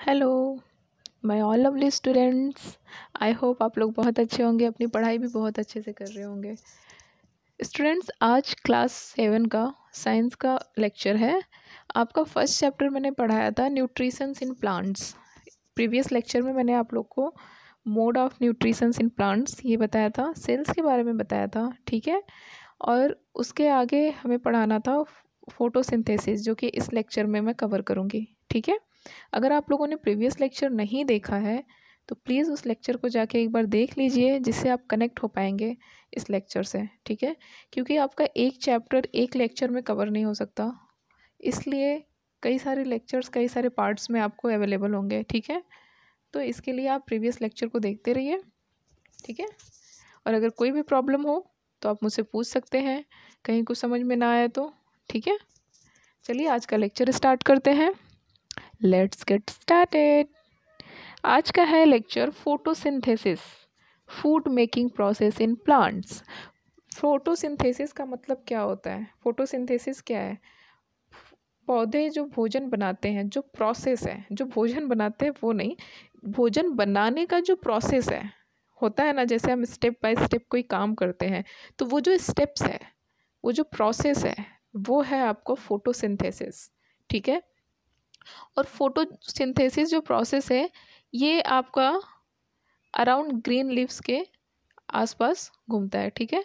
Hello my all lovely students I hope आप लोग बहुत अच्छे होंगे अपनी पढ़ाई भी बहुत अच्छे से कर रहे होंगे स्टूडेंट्स आज क्लास सेवन का साइंस का लेक्चर है आपका फर्स्ट चैप्टर मैंने पढ़ाया था nutritions in plants previous lecture में मैंने आप लोग को mode of nutritions in plants ये बताया था सेल्स के बारे में बताया था ठीक है और उसके आगे हमें पढ़ाना था फोटोसिंथेसिस जो कि इस लेक्चर में मैं कवर करूँगी ठीक है अगर आप लोगों ने प्रीवियस लेक्चर नहीं देखा है तो प्लीज़ उस लेक्चर को जाके एक बार देख लीजिए जिससे आप कनेक्ट हो पाएंगे इस लेक्चर से ठीक है क्योंकि आपका एक चैप्टर एक लेक्चर में कवर नहीं हो सकता इसलिए कई सारे लेक्चर्स कई सारे पार्ट्स में आपको अवेलेबल होंगे ठीक है तो इसके लिए आप प्रीवियस लेक्चर को देखते रहिए ठीक है और अगर कोई भी प्रॉब्लम हो तो आप मुझसे पूछ सकते हैं कहीं कुछ समझ में ना आए तो ठीक है चलिए आज का लेक्चर स्टार्ट करते हैं लेट्स गेट स्टार्टेड आज का है lecture photosynthesis food making process in plants photosynthesis का मतलब क्या होता है फोटोसिंथेसिस क्या है पौधे जो भोजन बनाते हैं जो प्रोसेस है जो भोजन बनाते हैं वो नहीं भोजन बनाने का जो प्रोसेस है होता है ना जैसे हम स्टेप बाय स्टेप कोई काम करते हैं तो वो जो स्टेप्स है वो जो प्रोसेस है वो है आपको फोटोसिंथेसिस ठीक है और फोटो सिंथेसिस जो प्रोसेस है ये आपका अराउंड ग्रीन लीव्स के आसपास घूमता है ठीक है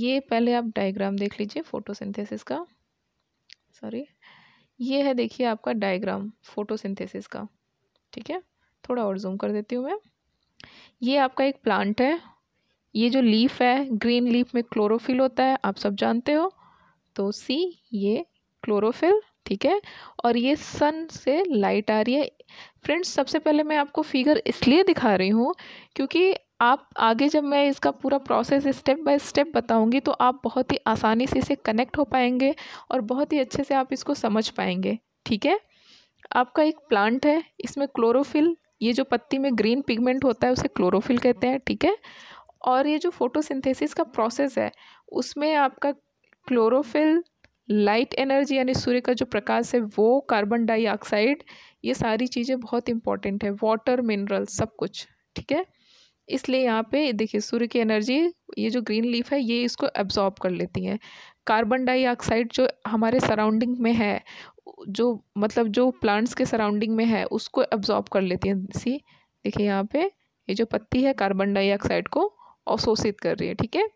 ये पहले आप डायग्राम देख लीजिए फोटोसिंथेसिस का सॉरी ये है देखिए आपका डायग्राम फोटोसिंथेसिस का ठीक है थोड़ा और जूम कर देती हूँ मैं ये आपका एक प्लांट है ये जो लीफ है ग्रीन लीफ में क्लोरोफिल होता है आप सब जानते हो तो सी ये क्लोरोफिल ठीक है और ये सन से लाइट आ रही है फ्रेंड्स सबसे पहले मैं आपको फिगर इसलिए दिखा रही हूँ क्योंकि आप आगे जब मैं इसका पूरा प्रोसेस स्टेप बाय स्टेप बताऊंगी तो आप बहुत ही आसानी से इसे कनेक्ट हो पाएंगे और बहुत ही अच्छे से आप इसको समझ पाएंगे ठीक है आपका एक प्लांट है इसमें क्लोरोफिल ये जो पत्ती में ग्रीन पिगमेंट होता है उसे क्लोरोफिल कहते हैं ठीक है और ये जो फोटोसिंथेसिस का प्रोसेस है उसमें आपका क्लोरोफिल लाइट एनर्जी यानी सूर्य का जो प्रकाश है वो कार्बन डाइऑक्साइड ये सारी चीज़ें बहुत इंपॉर्टेंट है वाटर मिनरल सब कुछ ठीक है इसलिए यहाँ पे देखिए सूर्य की एनर्जी ये जो ग्रीन लीफ है ये इसको एब्जॉर्ब कर लेती हैं कार्बन डाइऑक्साइड जो हमारे सराउंडिंग में है जो मतलब जो प्लांट्स के सराउंडिंग में है उसको एब्जॉर्ब कर लेती हैं सी देखिए यहाँ पे ये जो पत्ती है कार्बन डाइऑक्साइड को अवशोषित कर रही है ठीक है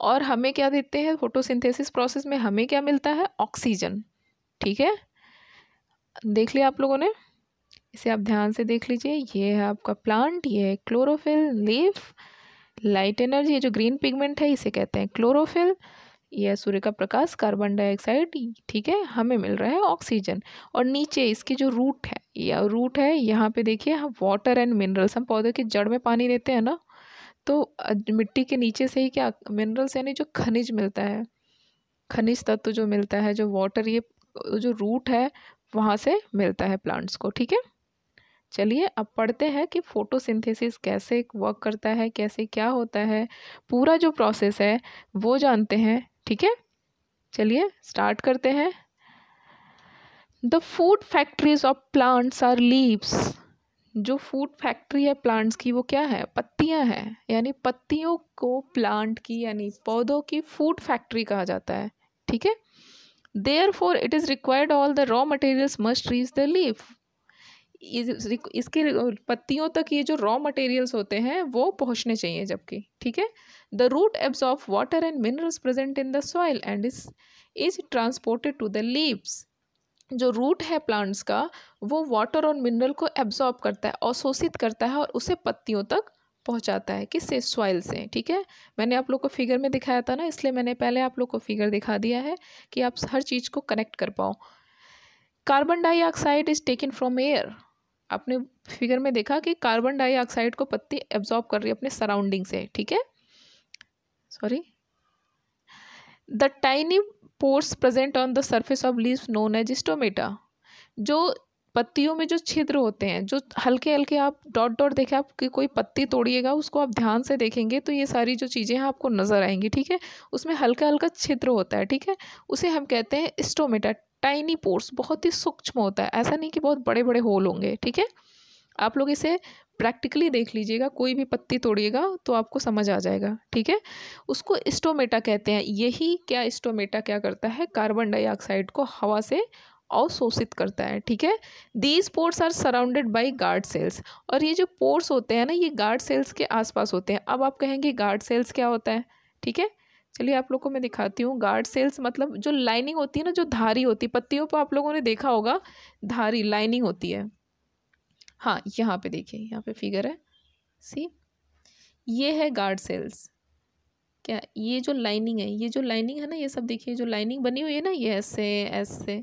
और हमें क्या देते हैं फोटोसिंथेसिस प्रोसेस में हमें क्या मिलता है ऑक्सीजन ठीक है देख लिया आप लोगों ने इसे आप ध्यान से देख लीजिए ये है आपका प्लांट ये है क्लोरोफिल लीफ लाइट एनर्जी ये जो ग्रीन पिगमेंट है इसे कहते हैं क्लोरोफिल यह सूर्य का प्रकाश कार्बन डाइऑक्साइड ठीक है हमें मिल रहा है ऑक्सीजन और नीचे इसकी जो रूट है या रूट है यहाँ पे देखिए हम वाटर एंड मिनरल्स हम पौधे की जड़ में पानी देते हैं ना तो मिट्टी के नीचे से ही क्या मिनरल्स यानी जो खनिज मिलता है खनिज तत्व जो मिलता है जो वाटर ये जो रूट है वहाँ से मिलता है प्लांट्स को ठीक है चलिए अब पढ़ते हैं कि फोटोसिंथेसिस कैसे वर्क करता है कैसे क्या होता है पूरा जो प्रोसेस है वो जानते हैं ठीक है चलिए स्टार्ट करते हैं the food factories of plants are leaves जो फूड फैक्ट्री है प्लांट्स की वो क्या है पत्तियां हैं यानी पत्तियों को प्लांट की यानी पौधों की फूड फैक्ट्री कहा जाता है ठीक है therefore it is required all the raw materials must reach the leaf इसके पत्तियों तक ये जो रॉ मटेरियल्स होते हैं वो पहुंचने चाहिए जबकि ठीक है the root absorb water and minerals present in the soil and is is transported to the leaves जो रूट है प्लांट्स का वो वाटर और मिनरल को एब्जॉर्ब करता है अवशोषित करता है और उसे पत्तियों तक पहुंचाता है किससे सॉइल से ठीक है मैंने आप लोग को फिगर में दिखाया था ना इसलिए मैंने पहले आप लोग को फिगर दिखा दिया है कि आप हर चीज़ को कनेक्ट कर पाओ carbon dioxide is taken from air आपने फिगर में देखा कि कार्बन डाइऑक्साइड को पत्ती एब्जॉर्ब कर रही है अपने सराउंडिंग से ठीक है sorry the tiny pores present on the surface of leaf known as stomata जो पत्तियों में जो छिद्र होते हैं जो हल्के हल्के आप डॉट डॉट देखें आप कि कोई पत्ती तोड़िएगा उसको आप ध्यान से देखेंगे तो ये सारी जो चीज़ें हैं आपको नज़र आएंगी ठीक है उसमें हल्का हल्का छिद्र होता है ठीक है उसे हम कहते हैं स्टोमेटा टाइनी पोर्स बहुत ही सूक्ष्म होता है ऐसा नहीं कि बहुत बड़े बड़े होल होंगे ठीक है आप लोग इसे प्रैक्टिकली देख लीजिएगा कोई भी पत्ती तोड़िएगा तो आपको समझ आ जाएगा ठीक है उसको स्टोमेटा कहते हैं यही क्या स्टोमेटा क्या करता है कार्बन डाइऑक्साइड को हवा से अवशोषित करता है ठीक है these pores are surrounded by guard cells और ये जो पोर्ट्स होते हैं ना ये गार्ड सेल्स के आसपास होते हैं अब आप कहेंगे गार्ड सेल्स क्या होता है ठीक है चलिए आप लोग को मैं दिखाती हूँ गार्ड सेल्स मतलब जो लाइनिंग होती है ना जो धारी होती है पत्तियों पर आप लोगों ने देखा होगा धारी लाइनिंग होती है हाँ यहाँ पे देखिए यहाँ पे फिगर है सी ये है गार्ड सेल्स क्या ये जो लाइनिंग है ये जो लाइनिंग है ना ये सब देखिए जो लाइनिंग बनी हुई है ना ये ऐसे ऐसे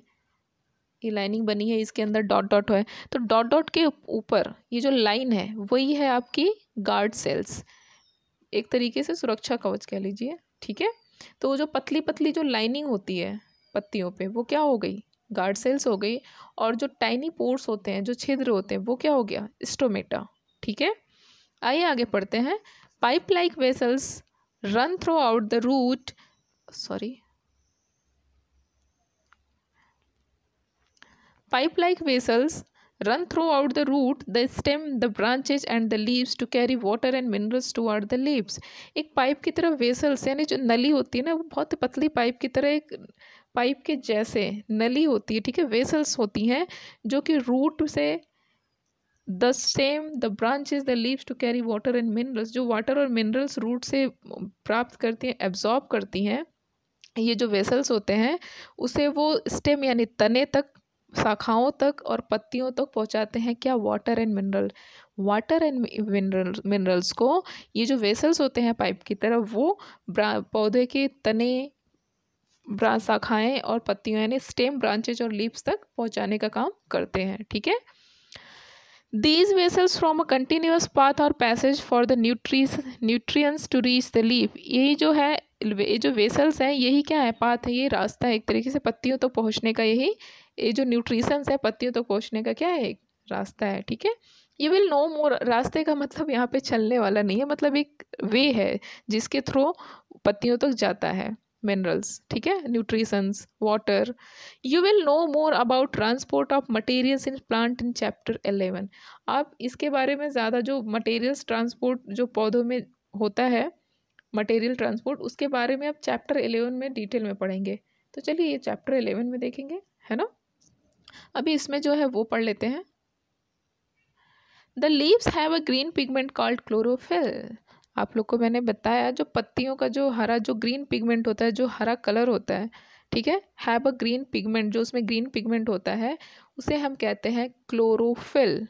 ये लाइनिंग बनी है इसके अंदर डॉट डॉट है तो डॉट डॉट के ऊपर ये जो लाइन है वही है आपकी गार्ड सेल्स एक तरीके से सुरक्षा कवच कह लीजिए ठीक है तो वो जो पतली पतली जो लाइनिंग होती है पत्तियों पे वो क्या हो गई गार्ड सेल्स हो गई और जो टाइनी पोर्स होते हैं जो छिद्र होते हैं वो क्या हो गया स्टोमेटा ठीक है आइए आगे पढ़ते हैं pipe like vessels run throughout the root sorry Pipe like vessels run throughout the root, the stem, the branches and the leaves to carry water and minerals toward the leaves. एक pipe की तरह vessels यानी जो नली होती है ना wo बहुत पतली पाइप की तरह एक पाइप के जैसे नली होती है ठीक है वेसल्स होती हैं जो कि रूट से the same the branches the leaves to carry water and minerals जो वाटर और मिनरल्स रूट से प्राप्त करती हैं एब्जॉर्ब करती हैं ये जो वेसल्स होते हैं उसे वो स्टेम यानी तने तक शाखाओं तक और पत्तियों तक पहुँचाते हैं क्या water and mineral water and mineral minerals को ये जो वेसल्स होते हैं पाइप की तरफ वो पौधे के तने शाखाएँ और पत्तियों यानी स्टेम ब्रांचेज और लीव्स तक पहुँचाने का काम करते हैं ठीक है these vessels from a continuous path और passage for the nutri nutrients to reach the leaf यही जो है ये जो वेसल्स हैं यही क्या है पाथ है ये रास्ता है एक तरीके से पत्तियों तक तो पहुँचने का यही ये जो न्यूट्रीशंस है पत्तियों तक तो पहुँचने का क्या है एक रास्ता है ठीक है ये विल नो मोर रास्ते का मतलब यहाँ पे चलने वाला नहीं है मतलब एक वे है जिसके थ्रू पत्तियों तक तो जाता है मिनरल्स ठीक है nutritions water you will know more about transport of materials in plant in chapter eleven आप इसके बारे में ज़्यादा जो मटेरियल्स ट्रांसपोर्ट जो पौधों में होता है मटेरियल ट्रांसपोर्ट उसके बारे में आप चैप्टर एलेवन में डिटेल में पढ़ेंगे तो चलिए ये चैप्टर एलेवन में देखेंगे है ना अभी इसमें जो है वो पढ़ लेते हैं the leaves have a green pigment called chlorophyll आप लोग को मैंने बताया जो पत्तियों का जो हरा जो ग्रीन पिगमेंट होता है जो हरा कलर होता है ठीक है हैव अ ग्रीन पिगमेंट जो उसमें ग्रीन पिगमेंट होता है उसे हम कहते हैं क्लोरोफिल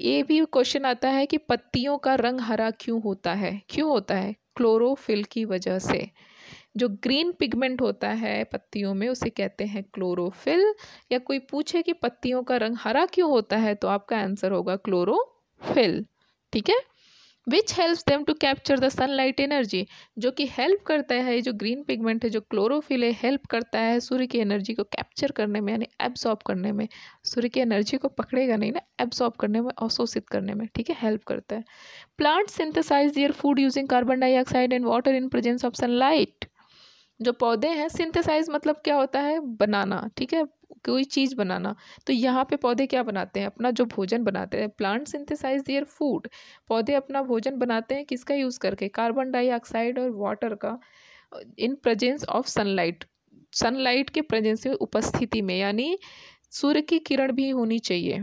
ये भी क्वेश्चन आता है कि पत्तियों का रंग हरा क्यों होता है क्यों होता है क्लोरोफिल की वजह से जो ग्रीन पिगमेंट होता है पत्तियों में उसे कहते हैं क्लोरोफिल या कोई पूछे कि पत्तियों का रंग हरा क्यों होता है तो आपका आंसर होगा क्लोरोफिल ठीक है which helps them to capture the sunlight energy जो कि हेल्प करता है जो ग्रीन पिगमेंट है जो क्लोरोफिल है हेल्प करता है सूर्य की एनर्जी को कैप्चर करने में यानी एब्सॉर्ब करने में सूर्य की एनर्जी को पकड़ेगा नहीं ना एब्सॉर्ब करने में अवशोषित करने में ठीक है हेल्प करता है plant synthesise their food using carbon dioxide and water in presence of sunlight जो पौधे हैं सिंथेसाइज मतलब क्या होता है बनाना ठीक है कोई चीज़ बनाना तो यहाँ पे पौधे क्या बनाते हैं अपना जो भोजन बनाते हैं प्लांट सिंथेसाइज दियर फूड पौधे अपना भोजन बनाते हैं किसका यूज़ करके कार्बन डाइऑक्साइड और वाटर का in presence of sunlight sunlight के प्रेजेंस में उपस्थिति में यानी सूर्य की किरण भी होनी चाहिए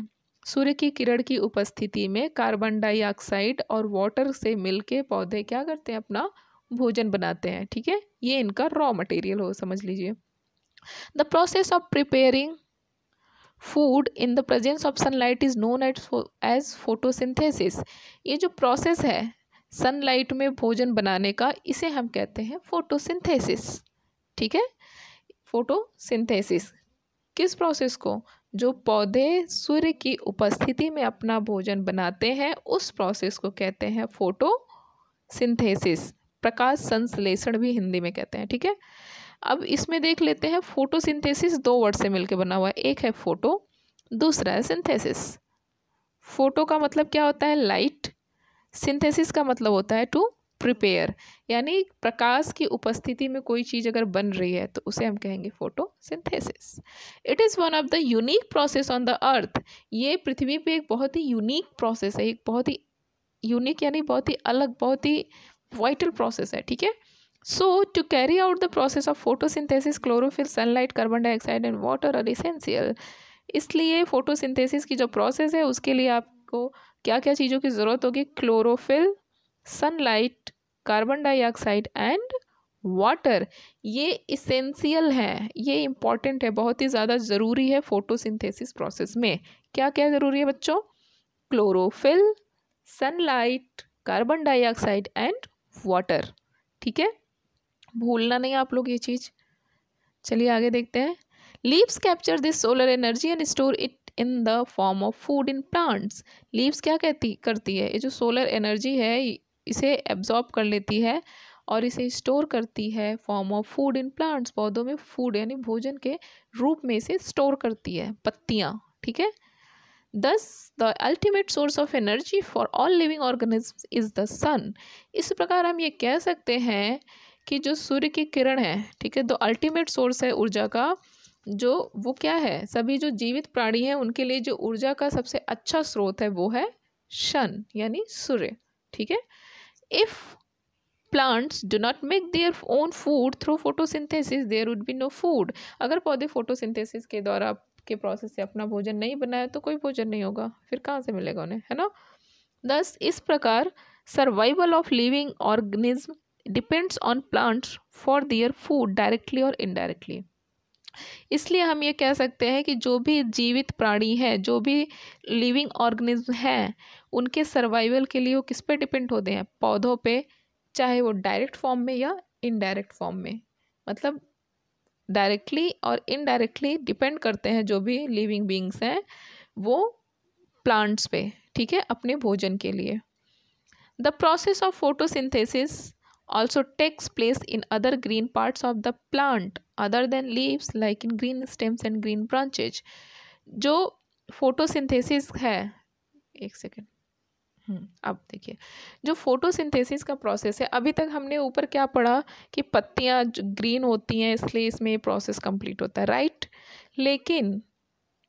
सूर्य की किरण की उपस्थिति में कार्बन डाइऑक्साइड और वाटर से मिलके पौधे क्या करते हैं अपना भोजन बनाते हैं ठीक है ये इनका रॉ मटेरियल हो समझ लीजिए the process of preparing food in the presence of sunlight is known at as photosynthesis ये जो प्रोसेस है सनलाइट में भोजन बनाने का इसे हम कहते हैं फोटोसिंथेसिस ठीक है फोटोसिंथेसिस किस प्रोसेस को जो पौधे सूर्य की उपस्थिति में अपना भोजन बनाते हैं उस प्रोसेस को कहते हैं फोटो सिंथेसिस प्रकाश संश्लेषण भी हिंदी में कहते हैं ठीक है अब इसमें देख लेते हैं फोटोसिंथेसिस दो वर्ड से मिलकर बना हुआ है एक है फोटो दूसरा है सिंथेसिस फोटो का मतलब क्या होता है लाइट सिंथेसिस का मतलब होता है टू प्रिपेयर यानी प्रकाश की उपस्थिति में कोई चीज़ अगर बन रही है तो उसे हम कहेंगे photosynthesis it is one of the unique process on the earth ये पृथ्वी पे एक बहुत ही यूनिक प्रोसेस है एक बहुत ही यूनिक यानी बहुत ही अलग बहुत ही वाइटल प्रोसेस है ठीक है to carry out the process of photosynthesis chlorophyll sunlight carbon dioxide and water are essential इसलिए फोटोसिंथेसिस की जो प्रोसेस है उसके लिए आपको क्या क्या चीज़ों की ज़रूरत होगी chlorophyll sunlight carbon dioxide and water ये इसेंशियल है ये इम्पॉर्टेंट है बहुत ही ज़्यादा ज़रूरी है फोटोसिंथेसिस प्रोसेस में क्या क्या ज़रूरी है बच्चों chlorophyll sunlight carbon dioxide and water ठीक है भूलना नहीं आप लोग ये चीज़ चलिए आगे देखते हैं leaves capture this solar energy and store it in the form of food in plants leaves क्या कहती करती है ये जो सोलर एनर्जी है इसे एब्जॉर्ब कर लेती है और इसे स्टोर करती है form of food in plants पौधों में फूड यानी भोजन के रूप में इसे स्टोर करती है पत्तियाँ ठीक है thus the ultimate source of energy for all living organism is the sun इस प्रकार हम ये कह सकते हैं कि जो सूर्य की किरण है ठीक है द अल्टीमेट सोर्स है ऊर्जा का जो वो क्या है सभी जो जीवित प्राणी हैं उनके लिए जो ऊर्जा का सबसे अच्छा स्रोत है वो है शन यानी सूर्य ठीक है if plants do not make their own food through photosynthesis there would be no food अगर पौधे फोटोसिंथेसिस के द्वारा के प्रोसेस से अपना भोजन नहीं बनाया तो कोई भोजन नहीं होगा फिर कहाँ से मिलेगा उन्हें है ना दस इस प्रकार survival of living organism depends on plants for their food directly और इनडायरेक्टली इसलिए हम ये कह सकते हैं कि जो भी जीवित प्राणी है जो भी लिविंग ऑर्गेनिज्म हैं उनके सर्वाइवल के लिए वो किस पे डिपेंड होते हैं पौधों पे चाहे वो डायरेक्ट फॉर्म में या इनडायरेक्ट फॉर्म में मतलब डायरेक्टली और इनडायरेक्टली डिपेंड करते हैं जो भी लिविंग बींग्स हैं वो प्लांट्स पे ठीक है अपने भोजन के लिए the process of photosynthesis also takes place in other green parts of the plant other than leaves like in green stems and green branches जो फोटोसिंथेसिस है एक सेकेंड हम्म। अब देखिए जो फोटोसिंथेसिस का प्रोसेस है अभी तक हमने ऊपर क्या पढ़ा कि पत्तियाँ ग्रीन होती हैं इसलिए इसमें प्रोसेस कंप्लीट होता है राइट लेकिन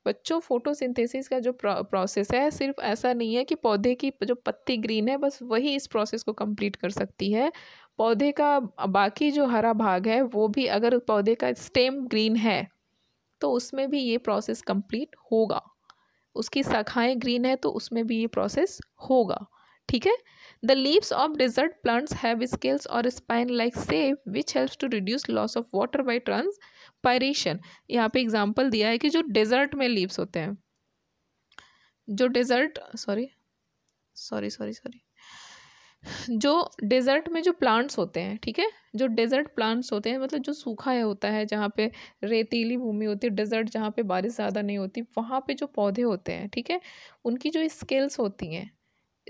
बच्चों फोटोसिंथेसिस का जो प्रोसेस है सिर्फ ऐसा नहीं है कि पौधे की जो पत्ती ग्रीन है बस वही इस प्रोसेस को कंप्लीट कर सकती है पौधे का बाकी जो हरा भाग है वो भी अगर पौधे का स्टेम ग्रीन है तो उसमें भी ये प्रोसेस कंप्लीट होगा उसकी शाखाएँ ग्रीन है तो उसमें भी ये प्रोसेस होगा ठीक है the leaves of desert plants have scales और spine like save which helps to reduce loss of water by transpiration यहाँ पे एग्जाम्पल दिया है कि जो डेजर्ट में लीव्स होते हैं जो desert sorry sorry sorry sorry जो डेजर्ट में जो प्लांट्स होते हैं ठीक है जो डेजर्ट प्लांट्स होते हैं मतलब जो सूखा है होता है जहाँ पे रेतीली भूमि होती है डेजर्ट जहाँ पे बारिश ज़्यादा नहीं होती वहाँ पे जो पौधे होते हैं ठीक है उनकी जो स्केल्स होती हैं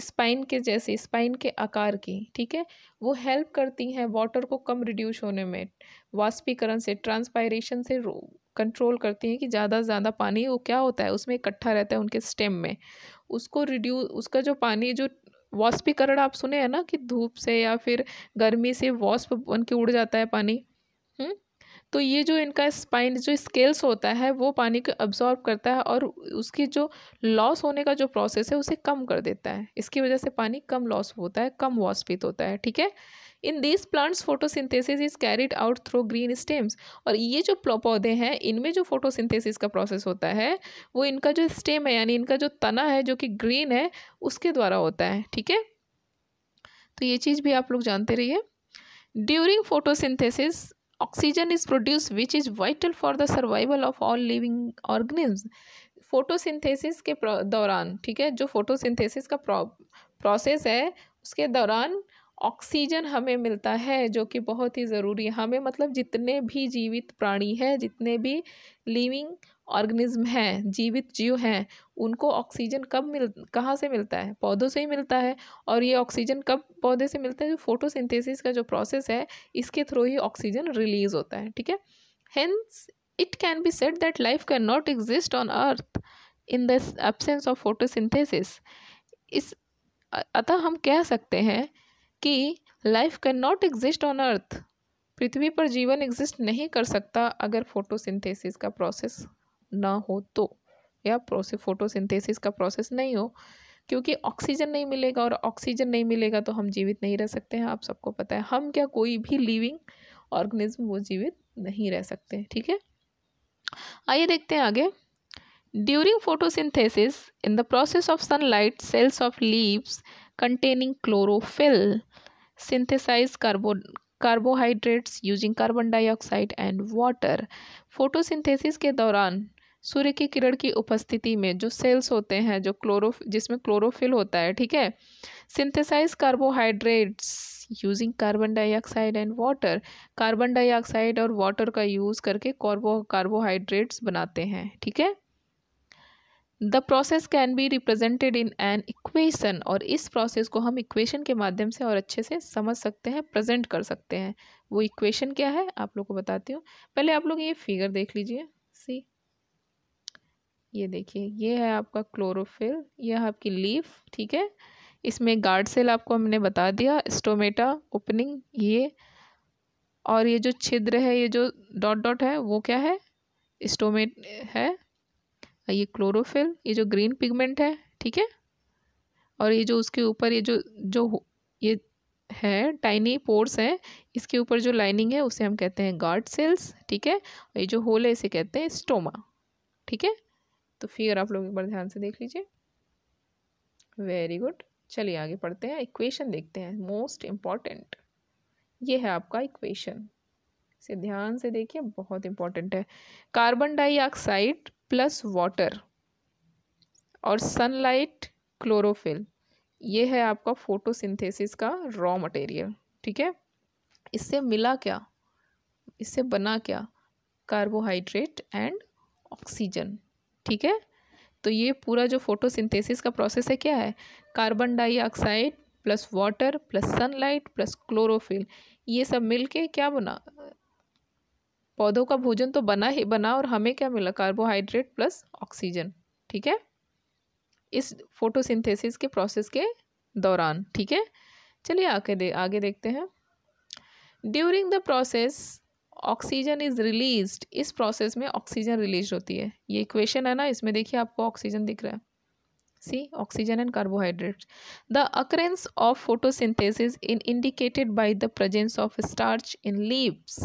स्पाइन के जैसे स्पाइन के आकार की ठीक है वो हेल्प करती हैं वाटर को कम रिड्यूस होने में वाष्पीकरण से ट्रांसपायरेशन से कंट्रोल करती हैं कि ज़्यादा से ज़्यादा पानी वो क्या होता है उसमें इकट्ठा रहता है उनके स्टेम में उसको रिड्यू उसका जो पानी जो वाष्पीकरण आप सुने हैं ना कि धूप से या फिर गर्मी से वाष्प बन के उड़ जाता है पानी हुँ? हम्म? तो ये जो इनका स्पाइन जो स्केल्स होता है वो पानी को अब्जॉर्ब करता है और उसकी जो लॉस होने का जो प्रोसेस है उसे कम कर देता है इसकी वजह से पानी कम लॉस होता है कम वाष्पित होता है ठीक है in these plants photosynthesis is carried out through green stems और ये जो पौधे हैं इनमें जो फोटोसिंथेसिस का प्रोसेस होता है वो इनका जो स्टेम है यानी इनका जो तना है जो कि ग्रीन है उसके द्वारा होता है ठीक है तो ये चीज़ भी आप लोग जानते रहिए during photosynthesis oxygen is produce which is vital for the survival of all living organisms photosynthesis के दौरान ठीक है जो फोटोसिंथेसिस का प्रोसेस है उसके दौरान ऑक्सीजन हमें मिलता है जो कि बहुत ही ज़रूरी है हमें मतलब जितने भी जीवित प्राणी हैं जितने भी लिविंग ऑर्गेनिज्म हैं जीवित जीव हैं उनको ऑक्सीजन कब मिल कहाँ से मिलता है पौधों से ही मिलता है और ये ऑक्सीजन कब पौधे से मिलता है जो फोटोसिंथेसिस का जो प्रोसेस है इसके थ्रू ही ऑक्सीजन रिलीज होता है ठीक है hence it can be said that life can not exist on earth in the absence of photosynthesis इस अतः हम कह सकते हैं कि life can not exist on earth पृथ्वी पर जीवन एग्जिस्ट नहीं कर सकता अगर फोटोसिंथेसिस का प्रोसेस ना हो तो या प्रोसेस फोटोसिंथेसिस का प्रोसेस नहीं हो क्योंकि ऑक्सीजन नहीं मिलेगा और ऑक्सीजन नहीं मिलेगा तो हम जीवित नहीं रह सकते हैं आप सबको पता है हम क्या कोई भी लिविंग ऑर्गेनिज्म वो जीवित नहीं रह सकते ठीक है आइए देखते हैं आगे during photosynthesis in the process of sunlight cells of leaves containing chlorophyll synthesize carbon carbohydrates using carbon dioxide and water photosynthesis के दौरान सूर्य की किरण की उपस्थिति में जो सेल्स होते हैं जो क्लोरो जिसमें क्लोरोफिल होता है ठीक है synthesise carbohydrates using carbon dioxide and water carbon dioxide और वाटर का यूज़ करके कार्बो कार्बोहाइड्रेट्स बनाते हैं ठीक है the process can be represented in an equation और इस प्रोसेस को हम इक्वेशन के माध्यम से और अच्छे से समझ सकते हैं प्रेजेंट कर सकते हैं वो इक्वेशन क्या है आप लोग को बताती हूँ पहले आप लोग ये फिगर देख लीजिए सी ये देखिए ये है आपका क्लोरोफिल यह है आपकी लीफ ठीक है इसमें गार्ड सेल आपको हमने बता दिया स्टोमेटा ओपनिंग ये और ये जो छिद्र है ये जो डॉट डॉट है वो क्या है स्टोमेट है ये क्लोरोफिल ये जो ग्रीन पिगमेंट है ठीक है और ये जो उसके ऊपर ये जो जो ये है टाइनी पोर्स हैं इसके ऊपर जो लाइनिंग है उसे हम कहते हैं गार्ड सेल्स ठीक है और ये जो होल है इसे कहते हैं स्टोमा ठीक है तो फिगर आप लोग एक बार ध्यान से देख लीजिए वेरी गुड चलिए आगे पढ़ते हैं इक्वेशन देखते हैं मोस्ट इम्पॉर्टेंट ये है आपका इक्वेशन इसे ध्यान से देखिए बहुत इंपॉर्टेंट है कार्बन डाइऑक्साइड प्लस वाटर और सनलाइट क्लोरोफिल ये है आपका फोटोसिंथेसिस का रॉ मटेरियल ठीक है इससे मिला क्या इससे बना क्या कार्बोहाइड्रेट एंड ऑक्सीजन ठीक है तो ये पूरा जो फोटोसिंथेसिस का प्रोसेस है क्या है carbon dioxide plus water plus sunlight plus chlorophyll ये सब मिलके क्या बना पौधों का भोजन तो बना ही बना और हमें क्या मिला कार्बोहाइड्रेट प्लस ऑक्सीजन ठीक है इस फोटोसिंथेसिस के प्रोसेस के दौरान ठीक है चलिए आके दे आगे देखते हैं during the process oxygen is release इस प्रोसेस में ऑक्सीजन रिलीज होती है ये इक्वेशन है ना इसमें देखिए आपको ऑक्सीजन दिख रहा है see oxygen and carbohydrate the occurrence of photosynthesis in indicated by the presence of starch in leaves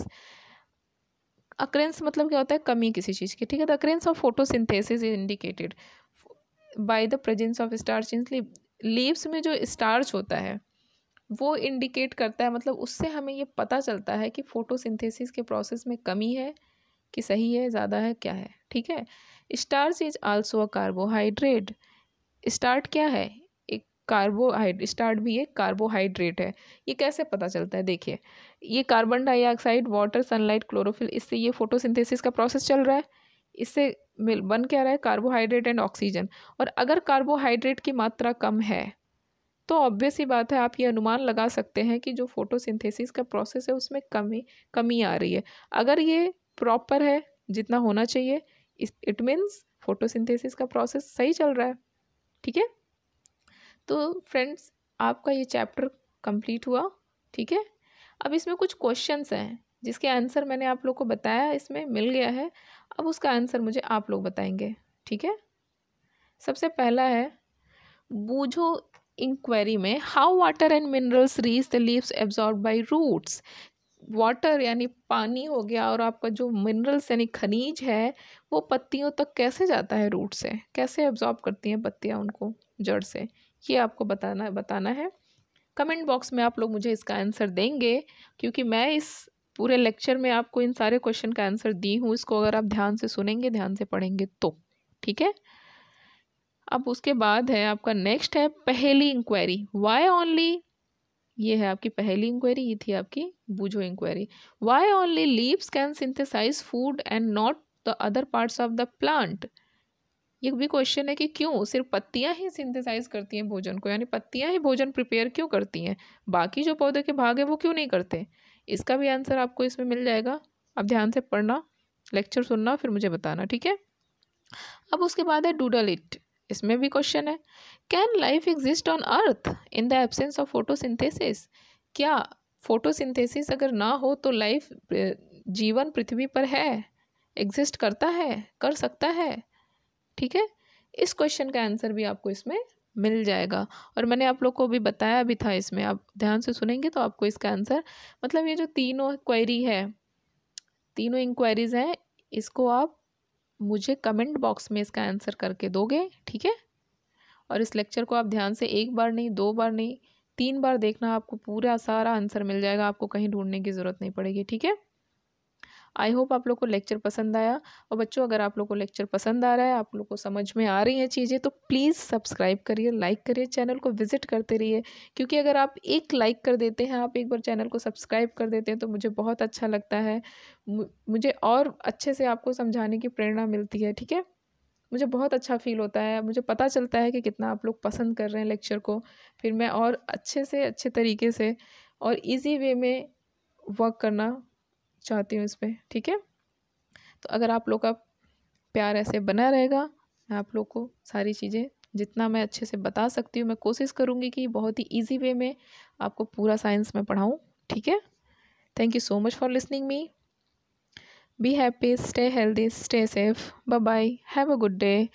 occurrence मतलब क्या होता है कमी किसी चीज़ की ठीक है the occurrence of photosynthesis is indicated by the presence of starch in leaves में जो स्टार्च होता है वो इंडिकेट करता है मतलब उससे हमें ये पता चलता है कि फोटोसिंथेसिस के प्रोसेस में कमी है कि सही है ज़्यादा है क्या है ठीक है starch is also a carbohydrate starch क्या है कार्बोहाइड स्टार्ट भी एक कार्बोहाइड्रेट है ये कैसे पता चलता है देखिए ये carbon dioxide water sunlight chlorophyll इससे ये फोटोसिंथेसिस का प्रोसेस चल रहा है इससे मिल बन क्या रहा है कार्बोहाइड्रेट एंड ऑक्सीजन और अगर कार्बोहाइड्रेट की मात्रा कम है तो ऑब्वियस ही बात है आप ये अनुमान लगा सकते हैं कि जो फोटोसिंथेसिस का प्रोसेस है उसमें कमी कमी आ रही है अगर ये प्रॉपर है जितना होना चाहिए इट मीन्स फोटोसिंथेसिस का प्रोसेस सही चल रहा है ठीक है तो फ्रेंड्स आपका ये चैप्टर कंप्लीट हुआ ठीक है अब इसमें कुछ क्वेश्चंस हैं जिसके आंसर मैंने आप लोग को बताया इसमें मिल गया है अब उसका आंसर मुझे आप लोग बताएंगे ठीक है सबसे पहला है बूझो इंक्वायरी में how water and minerals reach the leaves absorb by roots water यानी पानी हो गया और आपका जो मिनरल्स यानी खनिज है वो पत्तियों तक कैसे जाता है रूट से कैसे एब्जॉर्ब करती हैं पत्तियाँ उनको जड़ से ये आपको बताना बताना है कमेंट बॉक्स में आप लोग मुझे इसका आंसर देंगे क्योंकि मैं इस पूरे लेक्चर में आपको इन सारे क्वेश्चन का आंसर दी हूँ इसको अगर आप ध्यान से सुनेंगे ध्यान से पढ़ेंगे तो ठीक है अब उसके बाद है आपका नेक्स्ट है पहली इंक्वायरी वाई ओनली ये है आपकी पहली इंक्वायरी ये थी आपकी Boojho inquiry why only leaves can synthesize food and not the other parts of the plant ये भी क्वेश्चन है कि क्यों सिर्फ पत्तियां ही सिंथेसाइज करती हैं भोजन को यानी पत्तियां ही भोजन प्रिपेयर क्यों करती हैं बाकी जो पौधे के भाग हैं वो क्यों नहीं करते इसका भी आंसर आपको इसमें मिल जाएगा अब ध्यान से पढ़ना लेक्चर सुनना फिर मुझे बताना ठीक है अब उसके बाद है डूडल इट इसमें भी क्वेश्चन है can life exist on earth in the absence of photo क्या फोटो अगर ना हो तो लाइफ जीवन पृथ्वी पर है एग्जिस्ट करता है कर सकता है ठीक है इस क्वेश्चन का आंसर भी आपको इसमें मिल जाएगा और मैंने आप लोग को भी बताया भी था इसमें आप ध्यान से सुनेंगे तो आपको इसका आंसर मतलब ये जो तीनों क्वेरी है तीनों इंक्वायरीज हैं इसको आप मुझे कमेंट बॉक्स में इसका आंसर करके दोगे ठीक है और इस लेक्चर को आप ध्यान से एक बार नहीं दो बार नहीं तीन बार देखना आपको पूरा सारा आंसर मिल जाएगा आपको कहीं ढूंढने की ज़रूरत नहीं पड़ेगी ठीक है आई होप आप लोग को लेक्चर पसंद आया और बच्चों अगर आप लोग को लेक्चर पसंद आ रहा है आप लोग को समझ में आ रही हैं चीज़ें तो प्लीज़ सब्सक्राइब करिए लाइक करिए चैनल को विजिट करते रहिए क्योंकि अगर आप एक लाइक कर देते हैं आप एक बार चैनल को सब्सक्राइब कर देते हैं तो मुझे बहुत अच्छा लगता है मुझे और अच्छे से आपको समझाने की प्रेरणा मिलती है ठीक है मुझे बहुत अच्छा फील होता है मुझे पता चलता है कि कितना आप लोग पसंद कर रहे हैं लेक्चर को फिर मैं और अच्छे से अच्छे तरीके से और इजी वे में वर्क करना चाहती हूँ इस पर ठीक है तो अगर आप लोग का प्यार ऐसे बना रहेगा मैं आप लोग को सारी चीज़ें जितना मैं अच्छे से बता सकती हूँ मैं कोशिश करूँगी कि बहुत ही ईजी वे में आपको पूरा साइंस में पढ़ाऊँ ठीक है thank you so much for listening me be happy stay healthy stay safe bye bye have a good day